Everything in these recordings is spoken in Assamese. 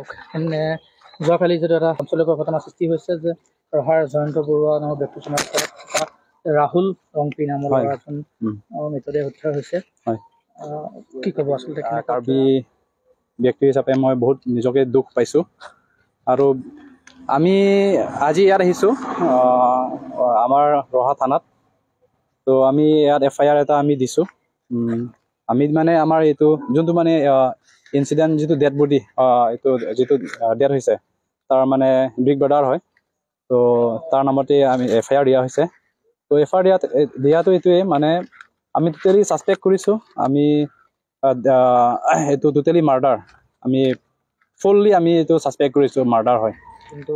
Uh, যোৱাকালি যিটো এটা সঞ্চলকৰ ঘটনা সৃষ্টি হৈছে যে ৰহাৰ জয়ন্ত বৰুৱা নামৰ ব্যক্তিজনৰ ৰাহুল ৰংপি নামৰ এজন মৃতদেহ উদ্ধাৰ হৈছে কি ক'ব আচলতে কাৰ্বি ব্যক্তি হিচাপে মই বহুত নিজকে দুখ পাইছোঁ আৰু আমি আজি ইয়াত আহিছোঁ আমাৰ ৰহা থানাত তো আমি ইয়াত এফ আই আৰ এটা আমি দিছোঁ আমি মানে আমাৰ এইটো যোনটো মানে ইনচিডেণ্ট যিটো ডেড বডি এইটো যিটো ডেড হৈছে তাৰ মানে বিগ ব্ৰাডাৰ হয় তো তাৰ নামতে আমি এফ আই আৰ দিয়া হৈছে তো এফ আই আৰ দিয়া দিয়াটো এইটোৱে মানে আমি টোটেলি ছাছপেক্ট কৰিছোঁ আমি এইটো টোটেলি মাৰ্ডাৰ আমি ফুললি আমি এইটো ছাছপেক্ট কৰিছোঁ মাৰ্ডাৰ হয় কিন্তু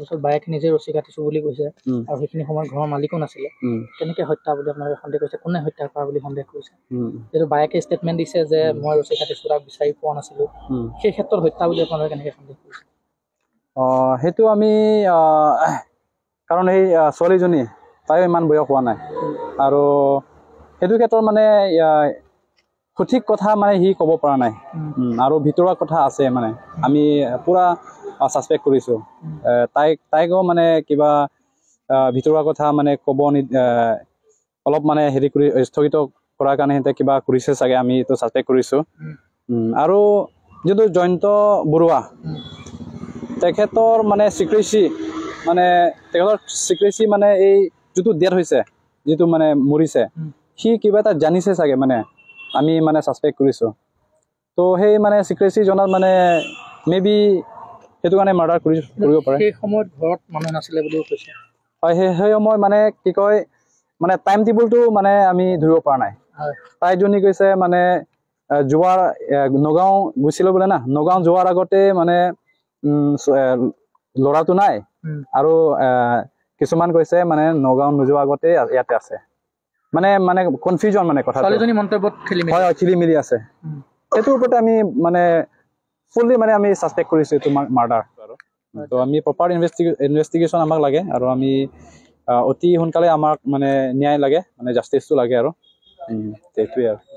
পিছত বায়েক নিজে ৰছী কাটিছো বুলি কৈছে আৰু সেইখিনি সময়ত ঘৰৰ মালিকো নাছিলে কেনেকে হত্যা বুলি আপোনালোকে সন্দেহ কৰিছে কোনে হত্যা কৰা বুলি সন্দেহ কৰিছে যিহেতু বায়েকে ষ্টেটমেণ্ট দিছে যে মই ৰছী কাটিছো তাক বিচাৰি পোৱা নাছিলো সেই ক্ষেত্ৰত হত্যা বুলি আপোনালোকে কেনেকে সন্দেহ কৰিছে সেইটো আমি কাৰণ সেই ছোৱালীজনী তাইও ইমান বয়স হোৱা নাই আৰু সেইটো ক্ষেত্ৰত মানে সঠিক কথা মানে সি ক'ব পৰা নাই আৰু ভিতৰুৱা কথা আছে মানে আমি পূৰা ছাছপেক্ট কৰিছোঁ তাইক তাইকো মানে কিবা ভিতৰুৱা কথা মানে ক'ব নি অলপ মানে হেৰি কৰি স্থগিত কৰাৰ কাৰণে সিহঁতে কিবা কৰিছে চাগে আমি এইটো ছাছপেক্ট কৰিছোঁ আৰু যিটো জয়ন্ত বৰুৱা তেখেতৰ মানে স্বীকৃতি মানে তেখেতৰ স্বীকৃতি মানে এই যিটো ডেট হৈছে যিটো মানে মৰিছে সি কিবা এটা জানিছে চাগে মানে আমি মানে ছাছপেক্ট কৰিছোঁ তো সেই মানে স্বীকৃতি জনাত মানে মেবি সেইটো কাৰণে মাৰ্ডাৰ কৰি কৰিব পাৰে সেই সময়ত ঘৰত মানুহ নাছিলে বুলিও কৈছে হয় সেই সেই সময় মানে কি কয় মানে টাইম টেবুলটো মানে আমি ধৰিব পৰা নাই তাইজনী কৈছে মানে যোৱাৰ নগাঁও গৈছিলোঁ বোলে না নগাঁও যোৱাৰ আগতে মানে ল'ৰাটো নাই আৰু কিছুমান কৈছে মানে নগাঁও নোযোৱাৰ আগতে ইয়াতে আছে মানে মানে কনফিউজন মানে কথা মন্তব্য খেলি মেলি আছে সেইটোৰ ওপৰতে আমি মানে ফুললি মানে আমি সাসপেক্ট কৰিছো এইটো মাৰ্ডাৰ তো আমি প্ৰপাৰ ইনভেষ্টিগে ইনভেষ্টিগেশ্যন আমাক লাগে আৰু আমি অতি সোনকালে আমাক মানে ন্যায় লাগে মানে জাষ্টিচটো লাগে আৰু সেইটোৱে আৰু